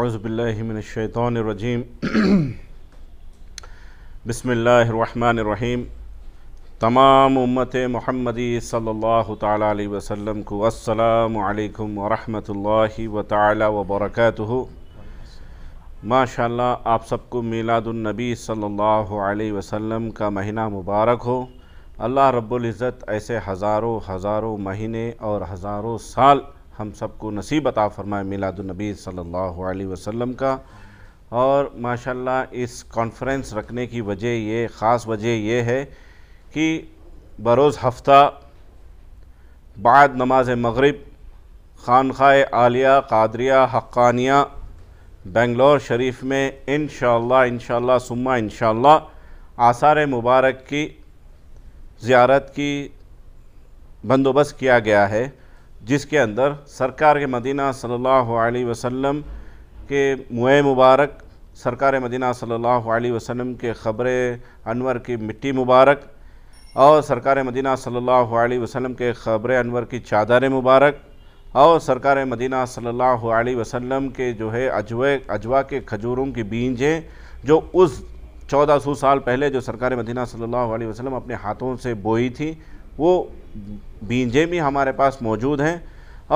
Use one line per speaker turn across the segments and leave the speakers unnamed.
अज़बिल्लिमिनशैतरजीम बसमीम तमाम उम्मत महमदी सल्लल्लाहु अलैहि वसल्लम को अस्सलाम वरहमतुल्लाहि व ताला व बरकatuhu माशाल्लाह आप सबको मीलादुलनबी सल्लल्लाहु अलैहि वसल्लम का महीना मुबारक हो अल्लाह रब्बुल इज़्ज़त ऐसे हज़ारों हज़ारों महीने और हज़ारों साल हम सबको नसीब अता फ़रमाए मिलादुलनबी सल्लल्लाहु अलैहि वसल्लम का और माशाल्लाह इस कॉन्फ्रेंस रखने की वजह ये ख़ास वजह यह है कि बरोज़ हफ्ता बाद नमाज मगरिब खानख़ा आलिया कादरिया हक्कानिया बेंगलोर शरीफ में इन शह सुम्मा इन आसार मुबारक की ज़्यारत की बंदोबस्त किया गया है जिसके अंदर सरकार के मदीना सल्लल्लाहु अलैहि वसल्लम के मुए मुबारक सरकार मदीना सल्लल्लाहु अलैहि वसल्लम के ख़बर अनवर की मिट्टी मुबारक और सरकार मदीना सल्लल्लाहु अलैहि वसल्लम के ख़बर अनवर की चादर मुबारक और सरकार मदीना सल्लल्लाहु अलैहि वसल्लम के जो है अजवे अजवा के खजूरों की बीज हैं जो उस चौदह सौ साल पहले जो सरकार मदीना सल्लल्लाहु अलैहि वसल्लम अपने हाथों से बोई थी वो बीजें भी हमारे पास मौजूद हैं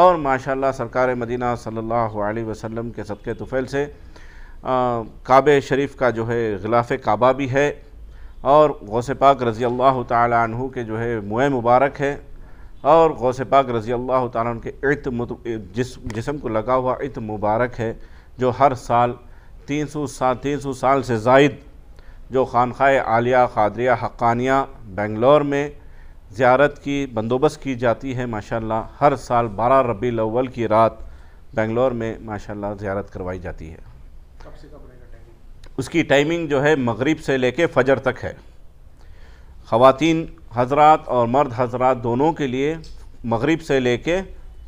और माशाल्लाह सरकार मदीना सल्लल्लाहु अलैहि वसल्लम के सदक़े तुफ़ैल से काब शरीफ का जो है गिलाफ काबा भी है और गौस पाक रज़ी अल्लाह तहु के जो है मुए मुबारक है और गौस पाक रज़ी अल्लाह तुम के इत जिस जिसम को लगा हुआ इत मुबारक है जो हर साल तीन सौ सा तीन सौ साल से जायद जो खानख़ा आलिया खादरिया हक्कानिया बेंगलोर में ज़्यारत की बंदोबस्त की जाती है माशाल्लाह हर साल 12 रबी अव्वल की रात बेंगलोर में माशाल्लाह ज़्यारत करवाई जाती है कब से कब उसकी टाइमिंग जो है मगरिब से लेके फजर तक है ख़वातीन हजरात और मर्द हजरात दोनों के लिए मगरिब से लेके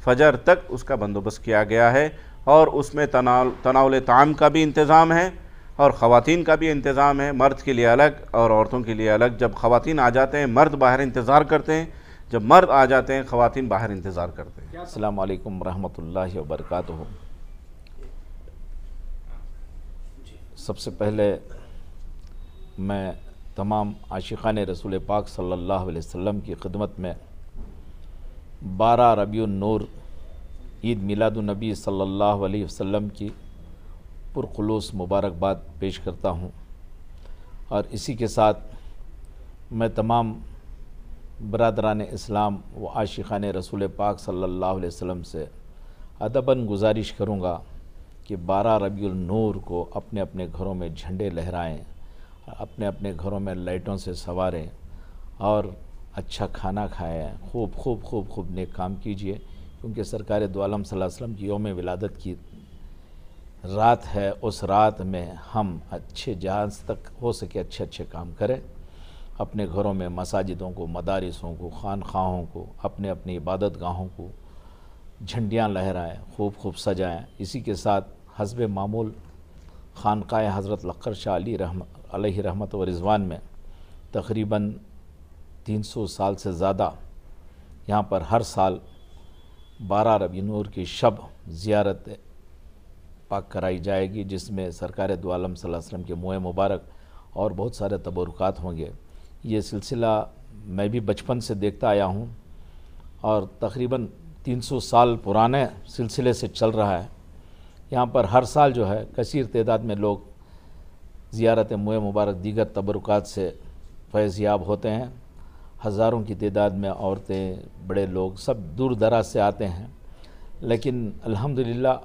फजर तक उसका बंदोबस्त किया गया है और उसमें तनाव तनावल ताम का भी इंतज़ाम है और ख़वान का भी इंतज़ाम है मर्द के लिए अलग और औरतों के लिए अलग जब ख़वान आ जाते हैं मर्द बाहर इंतज़ार करते हैं जब मर्द आ जाते हैं ख़वान बाहर इंतज़ार करते हैं अल्लाम वरहमल वर्क
सबसे पहले मैं तमाम आशिकान रसूल पाक सल्ला वम की खिदमत में बारह रबी नूर ईद मिलादुलनबी सल्ला वसम की पुरखलूस मुबारकबाद पेश करता हूँ और इसी के साथ मैं तमाम बरदरान इस्लाम व आशिकान रसूल पाक सल्लल्लाहु अलैहि वसल्लम से अदबन गुजारिश करूँगा कि बारह रबी नूर को अपने अपने घरों में झंडे लहराएं अपने अपने घरों में लाइटों से संवारें और अच्छा खाना खाएं खूब खूब खूब खूब नेक काम कीजिए क्योंकि सरकार दोआलम वसल्लम की योम विलादत की रात है उस रात में हम अच्छे जहाँ तक हो सके अच्छे अच्छे काम करें अपने घरों में मसाजिदों को मदारसों को खानखाहों को अपने अपने इबादत गाहों को झंडियाँ लहराएं खूब खूब सजाएं इसी के साथ हसब मामूल खानका हज़रत लक्कर शाह अली रहम रहमत व रिजवान में तकरीबन 300 साल से ज़्यादा यहाँ पर हर साल बारह रबी नूर की शब ज़ियारत पाक कराई जाएगी जिसमें सरकार दो वसम के मुँह मुबारक और बहुत सारे तबरुक होंगे ये सिलसिला मैं भी बचपन से देखता आया हूँ और तकरीबन 300 साल पुराने सिलसिले से चल रहा है यहाँ पर हर साल जो है कसर तदाद में लोग ज़ियारत मुँह मुबारक दीगर तबरुक से फैज़याब होते हैं हज़ारों की तदाद में औरतें बड़े लोग सब दूर दराज से आते हैं लेकिन अल्हम्दुलिल्लाह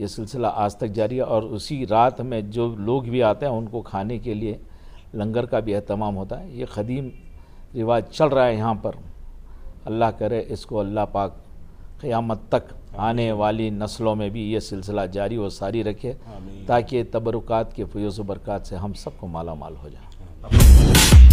ये सिलसिला आज तक जारी है और उसी रात में जो लोग भी आते हैं उनको खाने के लिए लंगर का भी अहतमाम होता है ये कदीम रिवाज चल रहा है यहाँ पर अल्लाह करे इसको अल्लाह पाक क़यामत तक आने वाली नस्लों में भी ये सिलसिला जारी व सारी रखे ताकि तबरुक के फ्यूज़ बरक़ात से हम सबको माला माल हो जाए